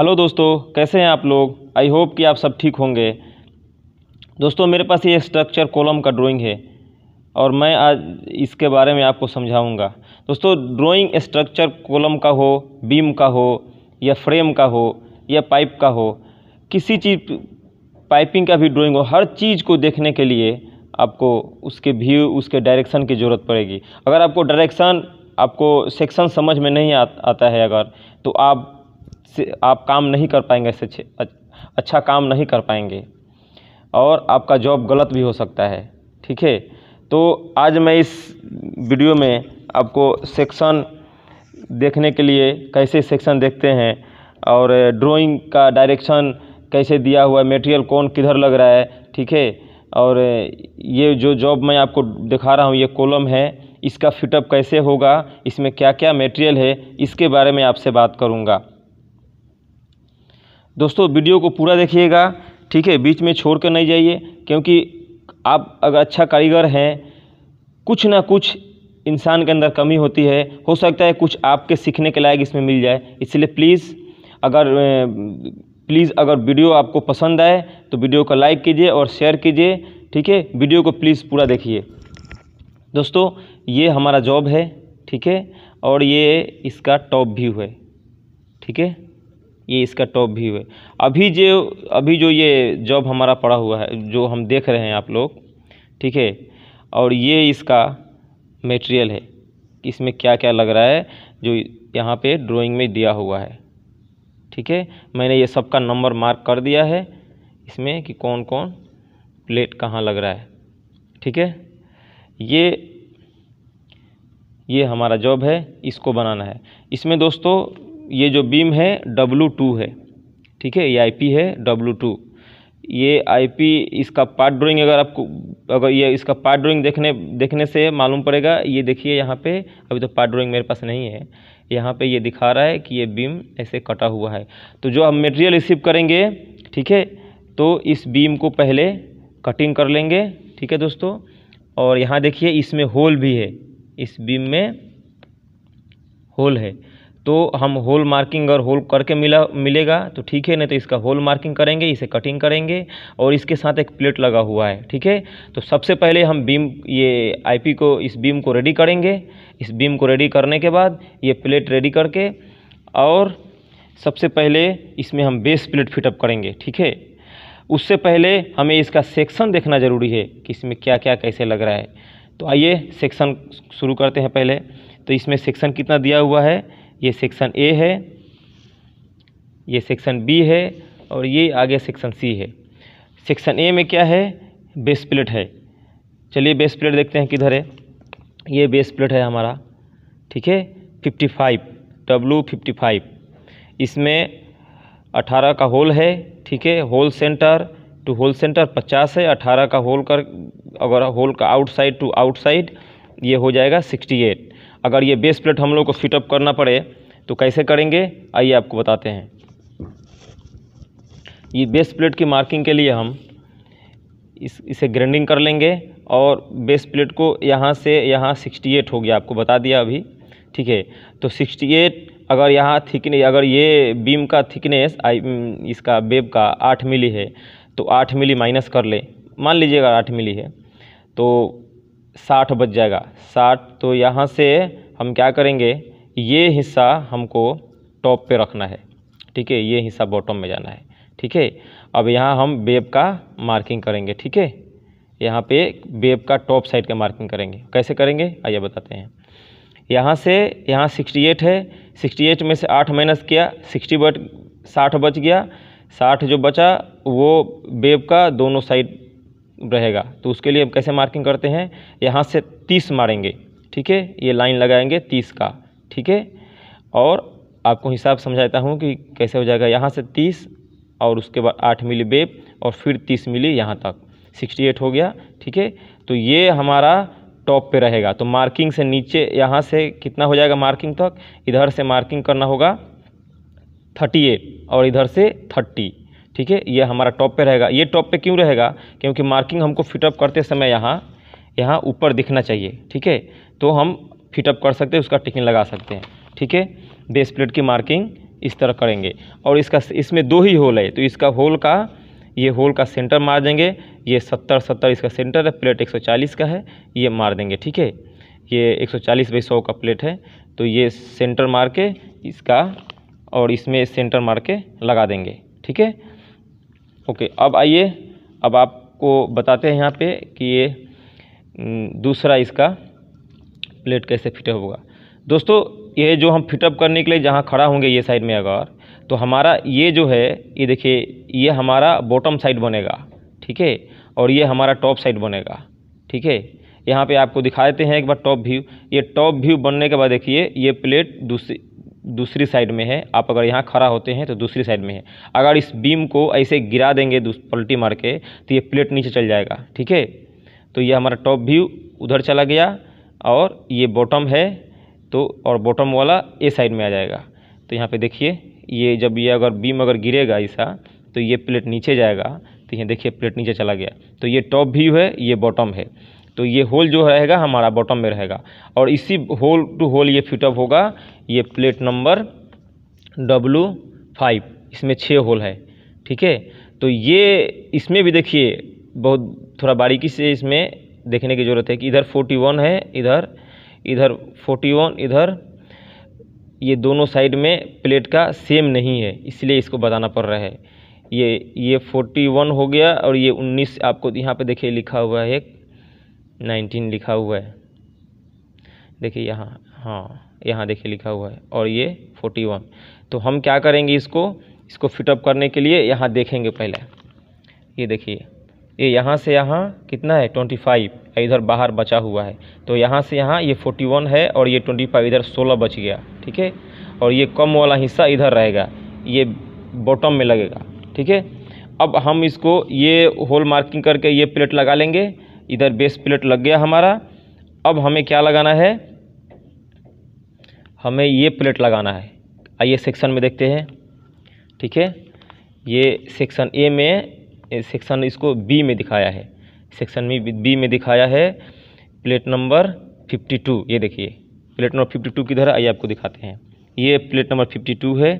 hello दोस्तों कैसे हैं आप लोग आई होप कि आप सब ठीक होंगे दोस्तों मेरे पास ये स्ट्रक्चर कॉलम का ड्राइंग है और मैं आज इसके बारे में आपको समझाऊंगा दोस्तों ड्राइंग स्ट्रक्चर कॉलम का हो बीम का हो या फ्रेम का हो या पाइप का हो किसी चीज़ पाइपिंग का भी ड्राइंग हो हर चीज़ को देखने के लिए आपको उसके व्यू उसके डायरेक्शन की ज़रूरत पड़ेगी अगर आपको डायरेक्शन आपको सेक्शन समझ में नहीं आ, आता है अगर तो आप से आप काम नहीं कर पाएंगे ऐसे अच्छा काम नहीं कर पाएंगे और आपका जॉब गलत भी हो सकता है ठीक है तो आज मैं इस वीडियो में आपको सेक्शन देखने के लिए कैसे सेक्शन देखते हैं और ड्राइंग का डायरेक्शन कैसे दिया हुआ है मेटेरियल कौन किधर लग रहा है ठीक है और ये जो जॉब मैं आपको दिखा रहा हूँ ये कॉलम है इसका फिटअप कैसे होगा इसमें क्या क्या मटेरियल है इसके बारे में आपसे बात करूँगा दोस्तों वीडियो को पूरा देखिएगा ठीक है बीच में छोड़ कर नहीं जाइए क्योंकि आप अगर अच्छा कारीगर हैं कुछ ना कुछ इंसान के अंदर कमी होती है हो सकता है कुछ आपके सीखने के लायक इसमें मिल जाए इसलिए प्लीज़ अगर प्लीज़ अगर वीडियो आपको पसंद आए तो वीडियो को लाइक कीजिए और शेयर कीजिए ठीक है वीडियो को प्लीज़ पूरा देखिए दोस्तों ये हमारा जॉब है ठीक है और ये इसका टॉप व्यू है ठीक है ये इसका टॉप व्यू है अभी जो अभी जो ये जॉब हमारा पड़ा हुआ है जो हम देख रहे हैं आप लोग ठीक है और ये इसका मटेरियल है इसमें क्या क्या लग रहा है जो यहाँ पे ड्राइंग में दिया हुआ है ठीक है मैंने ये सबका नंबर मार्क कर दिया है इसमें कि कौन कौन प्लेट कहाँ लग रहा है ठीक है ये ये हमारा जॉब है इसको बनाना है इसमें दोस्तों ये जो बीम है डब्लू टू है ठीक है ये आईपी है डब्लू टू ये आईपी इसका पार्ट ड्राइंग अगर आपको अगर ये इसका पार्ट ड्राइंग देखने देखने से मालूम पड़ेगा ये देखिए यहाँ पे अभी तो पार्ट ड्राइंग मेरे पास नहीं है यहाँ पे ये दिखा रहा है कि ये बीम ऐसे कटा हुआ है तो जो हम मटेरियल रिसीव करेंगे ठीक है तो इस बीम को पहले कटिंग कर लेंगे ठीक है दोस्तों और यहाँ देखिए इसमें होल भी है इस बीम में होल है तो हम होल मार्किंग अगर होल करके मिला मिलेगा तो ठीक है नहीं तो इसका होल मार्किंग करेंगे इसे कटिंग करेंगे और इसके साथ एक प्लेट लगा हुआ है ठीक है तो सबसे पहले हम बीम ये आईपी को इस बीम को रेडी करेंगे इस बीम को रेडी करने के बाद ये प्लेट रेडी करके और सबसे पहले इसमें हम बेस प्लेट फिटअप करेंगे ठीक है उससे पहले हमें इसका सेक्शन देखना ज़रूरी है कि इसमें क्या क्या कैसे लग रहा है तो आइए सेक्शन शुरू करते हैं पहले तो इसमें सेक्शन कितना दिया हुआ है ये सेक्शन ए है ये सेक्शन बी है और ये आगे सेक्शन सी है सेक्शन ए में क्या है बेस प्लेट है चलिए बेस प्लेट देखते हैं किधर है ये बेस प्लेट है हमारा ठीक है fifty five W fifty five इसमें 18 का होल है ठीक है hole centre to hole centre पचास है अठारह का होल कर अगर होल का आउटसाइड टू आउटसाइड ये हो जाएगा सिक्सटी एट अगर ये बेस प्लेट हम लोग को फिटअप करना पड़े तो कैसे करेंगे आइए आपको बताते हैं ये बेस प्लेट की मार्किंग के लिए हम इस इसे ग्राइंडिंग कर लेंगे और बेस प्लेट को यहाँ से यहाँ 68 हो गया आपको बता दिया अभी ठीक है तो 68 अगर यहाँ थिकने अगर ये बीम का थिकनेस इसका बेब का आठ मिली है तो आठ मिली माइनस कर ले मान लीजिएगा आठ मिली है तो साठ बच जाएगा साठ तो यहाँ से हम क्या करेंगे ये हिस्सा हमको टॉप पे रखना है ठीक है ये हिस्सा बॉटम में जाना है ठीक है अब यहाँ हम बेब का मार्किंग करेंगे ठीक है यहाँ पे बेब का टॉप साइड का मार्किंग करेंगे कैसे करेंगे आइए बताते हैं यहाँ से यहाँ 68 है 68 में से 8 माइनस किया 60 बच 60 बच गया 60 जो बचा वो बेब का दोनों साइड रहेगा तो उसके लिए हम कैसे मार्किंग करते हैं यहाँ से तीस मारेंगे ठीक है ये लाइन लगाएंगे तीस का ठीक है और आपको हिसाब समझाता हूँ कि कैसे हो जाएगा यहाँ से तीस और उसके बाद आठ मिली बेब और फिर तीस मिली यहाँ तक सिक्सटी एट हो गया ठीक है तो ये हमारा टॉप पे रहेगा तो मार्किंग से नीचे यहाँ से कितना हो जाएगा मार्किंग तक इधर से मार्किंग करना होगा थर्टी एट और इधर से थर्टी ठीक है ये हमारा टॉप पे रहेगा ये टॉप पे क्यों रहेगा क्योंकि मार्किंग हमको फिटअप करते समय यहाँ यहाँ ऊपर दिखना चाहिए ठीक है तो हम फिटअप कर सकते हैं उसका टिकिन लगा सकते हैं ठीक है बेस प्लेट की मार्किंग इस तरह करेंगे और इसका इसमें दो ही होल है तो इसका होल का ये होल का सेंटर मार देंगे ये सत्तर सत्तर इसका सेंटर है प्लेट एक का है ये मार देंगे ठीक है ये एक बाई चालीस का प्लेट है तो ये सेंटर मार के इसका और इसमें सेंटर मार के लगा देंगे ठीक है ओके अब आइए अब आपको बताते हैं यहाँ पे कि ये दूसरा इसका प्लेट कैसे फिटअप होगा दोस्तों ये जो हम फिटअप करने के लिए जहाँ खड़ा होंगे ये साइड में अगर तो हमारा ये जो है ये देखिए ये हमारा बॉटम साइड बनेगा ठीक है और ये हमारा टॉप साइड बनेगा ठीक है यहाँ पे आपको दिखा देते हैं एक बार टॉप व्यू ये टॉप व्यू बनने के बाद देखिए ये प्लेट दूसरी दूसरी साइड में है आप अगर यहाँ खड़ा होते हैं तो दूसरी साइड में है अगर इस बीम को ऐसे गिरा देंगे पलटी मार के तो ये प्लेट नीचे चल जाएगा ठीक है तो ये हमारा टॉप व्यू उधर चला गया और ये बॉटम है तो और बॉटम वाला ए साइड में आ जाएगा तो यहाँ पे देखिए ये जब ये अगर बीम अगर गिरेगा ऐसा तो ये प्लेट नीचे जाएगा तो यहाँ देखिए प्लेट नीचे चला गया तो ये टॉप व्यू है ये बॉटम है तो ये होल जो रहेगा हमारा बॉटम में रहेगा और इसी होल टू होल ये फिटअप होगा ये प्लेट नंबर डब्लू फाइव इसमें छः होल है ठीक है तो ये इसमें भी देखिए बहुत थोड़ा बारीकी से इसमें देखने की ज़रूरत है कि इधर फोर्टी वन है इधर इधर फोर्टी वन इधर ये दोनों साइड में प्लेट का सेम नहीं है इसलिए इसको बताना पड़ रहा है ये ये फोर्टी वन हो गया और ये उन्नीस आपको यहाँ पे देखिए लिखा हुआ है नाइनटीन लिखा हुआ है देखिए यहाँ हाँ यहाँ देखिए लिखा हुआ है और ये फोर्टी वन तो हम क्या करेंगे इसको इसको फिटअप करने के लिए यहाँ देखेंगे पहले ये देखिए ये यहाँ से यहाँ कितना है ट्वेंटी फाइव इधर बाहर बचा हुआ है तो यहाँ से यहाँ ये फोर्टी वन है और ये ट्वेंटी फाइव इधर सोलह बच गया ठीक है और ये कम वाला हिस्सा इधर रहेगा ये बॉटम में लगेगा ठीक है अब हम इसको ये होल मार्किंग करके ये प्लेट लगा लेंगे इधर बेस प्लेट लग गया हमारा अब हमें क्या लगाना है हमें ये प्लेट लगाना है आइए सेक्शन में देखते हैं ठीक है ये सेक्शन ए में सेक्शन इसको बी में दिखाया है सेक्शन में बी में दिखाया है प्लेट नंबर 52 ये देखिए प्लेट नंबर 52 किधर आइए आपको दिखाते हैं ये प्लेट नंबर 52 है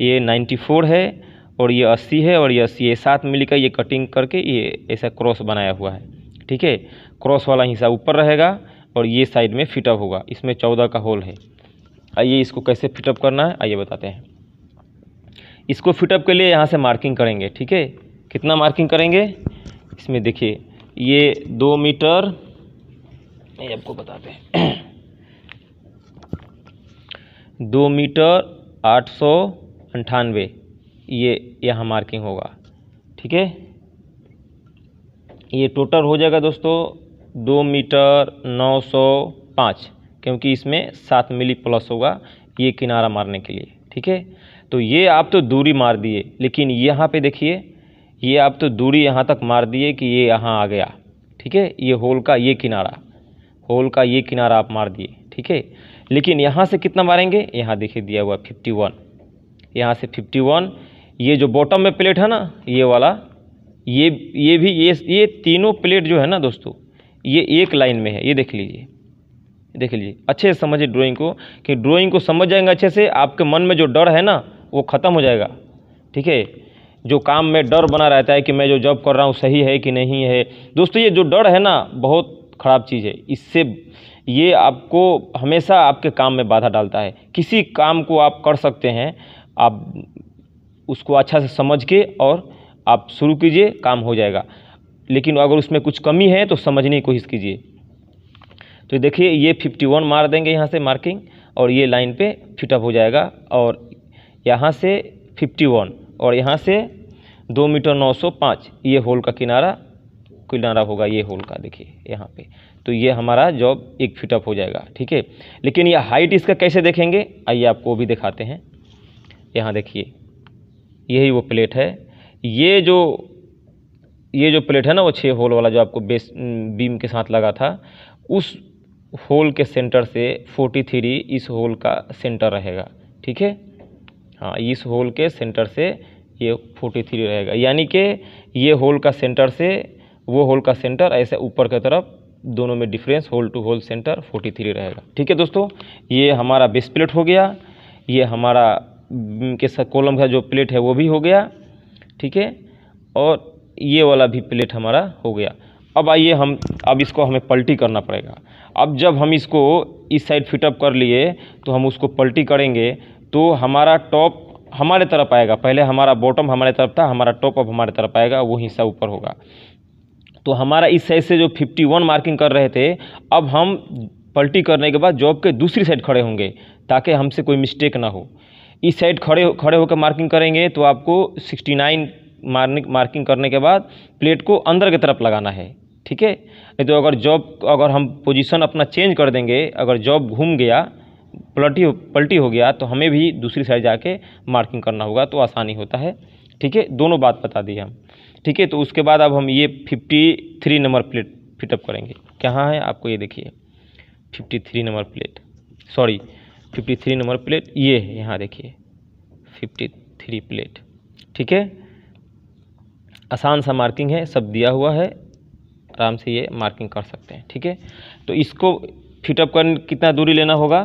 ये 94 है और ये 80 है और ये अस्सी ये साथ मिलकर ये कटिंग करके ये ऐसा क्रॉस बनाया हुआ है ठीक है क्रॉस वाला हिस्सा ऊपर रहेगा और ये साइड में फिटअप होगा इसमें चौदह का होल है आइए इसको कैसे फिटअप करना है आइए बताते हैं इसको फिटअप के लिए यहाँ से मार्किंग करेंगे ठीक है कितना मार्किंग करेंगे इसमें देखिए ये दो मीटर ये आपको बताते हैं दो मीटर आठ सौ अंठानवे ये यहाँ मार्किंग होगा ठीक है ये टोटल हो जाएगा दोस्तों दो मीटर नौ सौ पाँच क्योंकि इसमें सात मिली प्लस होगा ये किनारा मारने के लिए ठीक है तो ये आप तो दूरी मार दिए लेकिन यहाँ पे देखिए ये आप तो दूरी यहाँ तक मार दिए कि ये यहाँ आ गया ठीक है ये होल का ये किनारा होल का ये किनारा आप मार दिए ठीक है लेकिन यहाँ से कितना मारेंगे यहाँ देखिए दिया हुआ फिफ्टी वन यहाँ से फिफ्टी वन ये जो बॉटम में प्लेट है ना ये वाला ये ये भी ये ये तीनों प्लेट जो है ना दोस्तों ये एक लाइन में है ये देख लीजिए देख लीजिए अच्छे से समझिए ड्राइंग को कि ड्राइंग को समझ जाएंगे अच्छे से आपके मन में जो डर है ना वो ख़त्म हो जाएगा ठीक है जो काम में डर बना रहता है कि मैं जो जॉब कर रहा हूँ सही है कि नहीं है दोस्तों ये जो डर है ना बहुत ख़राब चीज़ है इससे ये आपको हमेशा आपके काम में बाधा डालता है किसी काम को आप कर सकते हैं आप उसको अच्छा से समझ के और आप शुरू कीजिए काम हो जाएगा लेकिन अगर उसमें कुछ कमी है तो समझने की कोशिश कीजिए तो देखिए ये फिफ्टी वन मार देंगे यहाँ से मार्किंग और ये लाइन पे फिटअप हो जाएगा और यहाँ से फिफ्टी वन और यहाँ से दो मीटर नौ सौ पाँच ये होल का किनारा किनारा होगा ये होल का देखिए यहाँ पे तो ये हमारा जॉब एक फिटअप हो जाएगा ठीक है लेकिन ये हाइट इसका कैसे देखेंगे आइए आपको भी दिखाते हैं यहाँ देखिए यही वो प्लेट है ये जो ये जो प्लेट है ना वो छः होल वाला जो आपको बेस बीम के साथ लगा था उस होल के सेंटर से फोर्टी थ्री इस होल का सेंटर रहेगा ठीक है हाँ इस होल के सेंटर से ये फोर्टी थ्री रहेगा यानी कि ये होल का सेंटर से वो होल का सेंटर ऐसे ऊपर की तरफ दोनों में difference hole to hole centre forty three रहेगा ठीक है दोस्तों ये हमारा बेस प्लेट हो गया ये हमारा के कॉलम का जो प्लेट है वो भी हो गया ठीक है और ये वाला भी प्लेट हमारा हो गया अब आइए हम अब इसको हमें पलटी करना पड़ेगा अब जब हम इसको इस साइड फिटअप कर लिए तो हम उसको पलटी करेंगे तो हमारा टॉप हमारे तरफ आएगा पहले हमारा बॉटम हमारे तरफ था हमारा टॉप अब हमारे तरफ आएगा वो हिस्सा ऊपर होगा तो हमारा इस साइड से जो 51 मार्किंग कर रहे थे अब हम पलटी करने के बाद जॉब के दूसरी साइड खड़े होंगे ताकि हमसे कोई मिस्टेक ना हो इस साइड खड़े खड़े होकर मार्किंग करेंगे तो आपको सिक्सटी नाइन मार्निंग मार्किंग करने के बाद प्लेट को अंदर की तरफ लगाना है ठीक है नहीं तो अगर जॉब अगर हम पोजीशन अपना चेंज कर देंगे अगर जॉब घूम गया पलटी पलटी हो गया तो हमें भी दूसरी साइड जाके मार्किंग करना होगा तो आसानी होता है ठीक है दोनों बात बता दिए हम ठीक है तो उसके बाद अब हम ये fifty three number plate fit up करेंगे कहाँ है आपको ये देखिए fifty three number plate sorry fifty three number plate ये है यहाँ देखिए फिफ्टी थ्री प्लेट ठीक है आसान सा मार्किंग है सब दिया हुआ है आराम से ये मार्किंग कर सकते हैं ठीक है तो इसको फिटअप कर कितना दूरी लेना होगा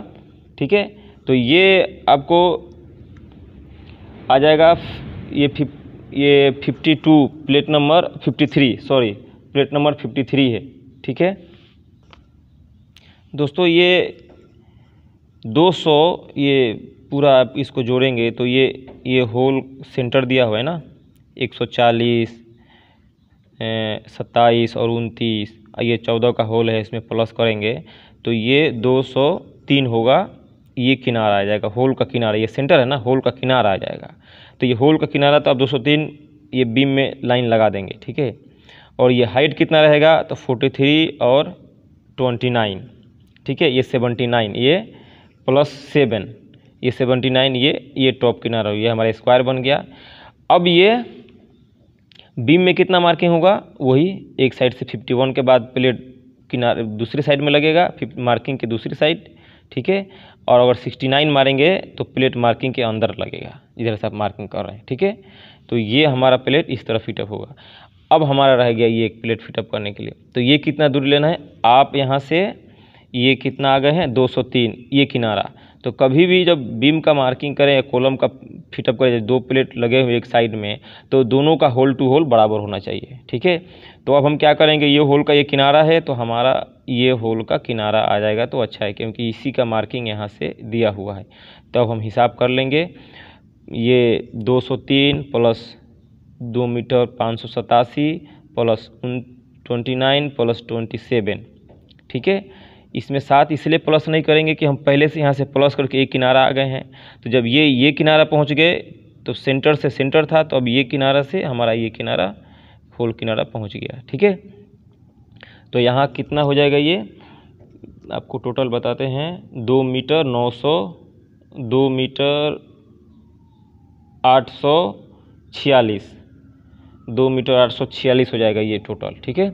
ठीक है तो ये आपको आ जाएगा ये फिफ ये fifty two plate number fifty three sorry plate number fifty three है ठीक है दोस्तों ये दो सौ ये पूरा आप इसको जोड़ेंगे तो ये ये होल सेंटर दिया हुआ है ना एक सौ चालीस सत्ताईस और उनतीस ये चौदह का होल है इसमें प्लस करेंगे तो ये दो सौ तीन होगा ये किनारा आ जाएगा होल का किनारा ये सेंटर है ना होल का किनारा आ जाएगा तो ये होल का किनारा तो आप दो सौ तीन ये बीम में लाइन लगा देंगे ठीक है और ये हाइट कितना रहेगा तो 43 थ्री और ट्वेंटी नाइन ठीक है ये सेवेंटी नाइन ये प्लस सेवन ये सेवेंटी नाइन ये ये टॉप किनारा ये हमारा स्क्वायर बन गया अब ये बीम में कितना मार्किंग होगा वही एक साइड से फिफ्टी वन के बाद प्लेट किनारे दूसरी साइड में लगेगा मार्किंग के दूसरी साइड ठीक है और अगर सिक्सटी नाइन मारेंगे तो प्लेट मार्किंग के अंदर लगेगा इधर से आप मार्किंग कर रहे हैं ठीक है तो ये हमारा प्लेट इस तरह फिटअप होगा अब हमारा रह गया ये एक प्लेट फिटअप करने के लिए तो ये कितना दूरी लेना है आप यहाँ से ये कितना आ गए हैं 203 ये किनारा तो कभी भी जब बीम का मार्किंग करें या कॉलम का फिटअप करें दो प्लेट लगे हुए एक साइड में तो दोनों का होल टू होल बराबर होना चाहिए ठीक है तो अब हम क्या करेंगे ये होल का ये किनारा है तो हमारा ये होल का किनारा आ जाएगा तो अच्छा है क्योंकि इसी का मार्किंग यहाँ से दिया हुआ है तो अब हम हिसाब कर लेंगे ये 203 प्लस दो मीटर पाँच सौ सतासी plus twenty nine plus twenty seven ठीक है इसमें सात इसलिए प्लस नहीं करेंगे कि हम पहले से यहाँ से प्लस करके एक किनारा आ गए हैं तो जब ये ये किनारा पहुँच गए तो सेंटर से सेंटर था तो अब ये किनारा से हमारा ये किनारा होल किनारा पहुँच गया ठीक है तो यहाँ कितना हो जाएगा ये आपको टोटल बताते हैं दो मीटर नौ सौ दो मीटर आठ सौ छियालीस दो मीटर आठ सौ छियालीस हो जाएगा ये टोटल ठीक है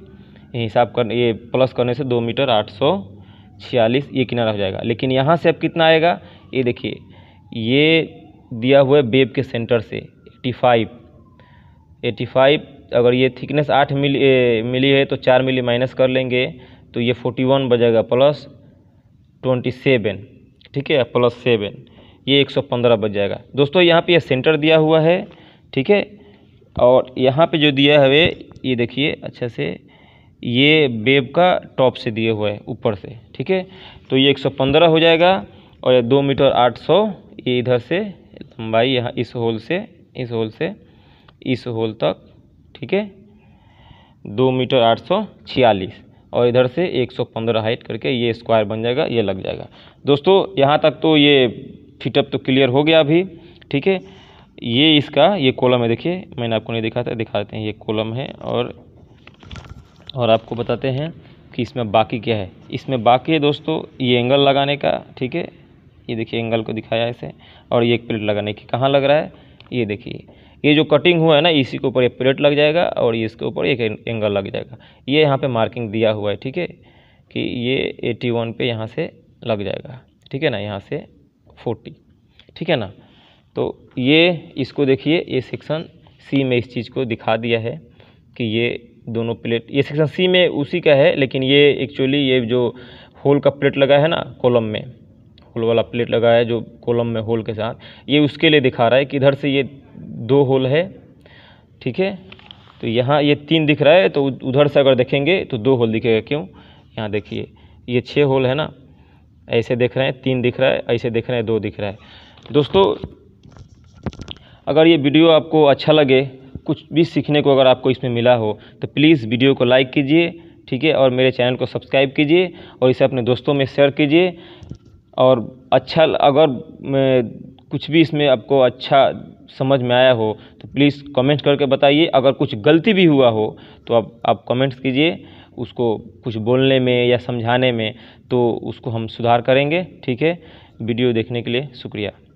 हिसाब करने ये प्लस करने से दो मीटर आठ सौ छियालीस ये किनारा हो जाएगा लेकिन यहाँ से अब कितना आएगा ये देखिए ये दिया हुआ है बेब के सेंटर से एट्टी फाइव एटी फाइव अगर ये थिकनेस आठ मिली मिली है तो चार मिली माइनस कर लेंगे तो ये फोर्टी वन बजेगा प्लस ट्वेंटी सेवन ठीक है प्लस सेवन ये एक सौ पंद्रह बज जाएगा दोस्तों यहाँ पे ये सेंटर दिया हुआ है ठीक है और यहाँ पे जो दिया है ये देखिए अच्छे से ये बेब का टॉप से दिए हुआ है ऊपर से ठीक है तो ये 115 हो जाएगा और ये दो मीटर 800 ये इधर से लंबाई यहाँ इस होल से इस होल से इस होल तक ठीक है दो मीटर आठ सौ छियालीस और इधर से 115 हाइट करके ये स्क्वायर बन जाएगा ये लग जाएगा दोस्तों यहाँ तक तो ये फिटअप तो क्लियर हो गया अभी ठीक है ये इसका ये कॉलम है देखिए मैंने आपको नहीं दिखा था दिखा देते हैं ये कॉलम है और और आपको बताते हैं कि इसमें बाकी क्या है इसमें बाकी है दोस्तों ये एंगल लगाने का ठीक है ये देखिए एंगल को दिखाया इसे और ये एक प्लेट लगाने की कहाँ लग रहा है ये देखिए ये जो कटिंग हुआ है ना इसी के ऊपर एक प्लेट लग जाएगा और ये इसके ऊपर एक एंगल लग जाएगा ये यहाँ पे मार्किंग दिया हुआ है ठीक है कि ये एटी वन पे यहाँ से लग जाएगा ठीक है ना यहाँ से फोर्टी ठीक है ना तो ये इसको देखिए ये सेक्शन सी में इस चीज़ को दिखा दिया है कि ये दोनों प्लेट ये सेक्शन सी में उसी का है लेकिन ये एक्चुअली ये जो होल का प्लेट लगा है ना कॉलम में होल वाला प्लेट लगा है जो कॉलम में होल के साथ ये उसके लिए दिखा रहा है कि इधर से ये दो होल है ठीक है तो यहाँ ये तीन दिख रहा है तो उधर से अगर देखेंगे तो दो होल दिखेगा क्यों यहाँ देखिए ये छः होल है ना ऐसे देख रहे हैं तीन दिख रहा है ऐसे देख रहे हैं दो दिख रहा है दोस्तों अगर ये वीडियो आपको अच्छा लगे कुछ भी सीखने को अगर आपको इसमें मिला हो तो प्लीज़ वीडियो को लाइक कीजिए ठीक है और मेरे चैनल को सब्सक्राइब कीजिए और इसे अपने दोस्तों में शेयर कीजिए और अच्छा अगर कुछ भी इसमें आपको अच्छा समझ में आया हो तो प्लीज़ कमेंट करके बताइए अगर कुछ गलती भी हुआ हो तो आप आप कमेंट्स कीजिए उसको कुछ बोलने में या समझाने में तो उसको हम सुधार करेंगे ठीक है वीडियो देखने के लिए शुक्रिया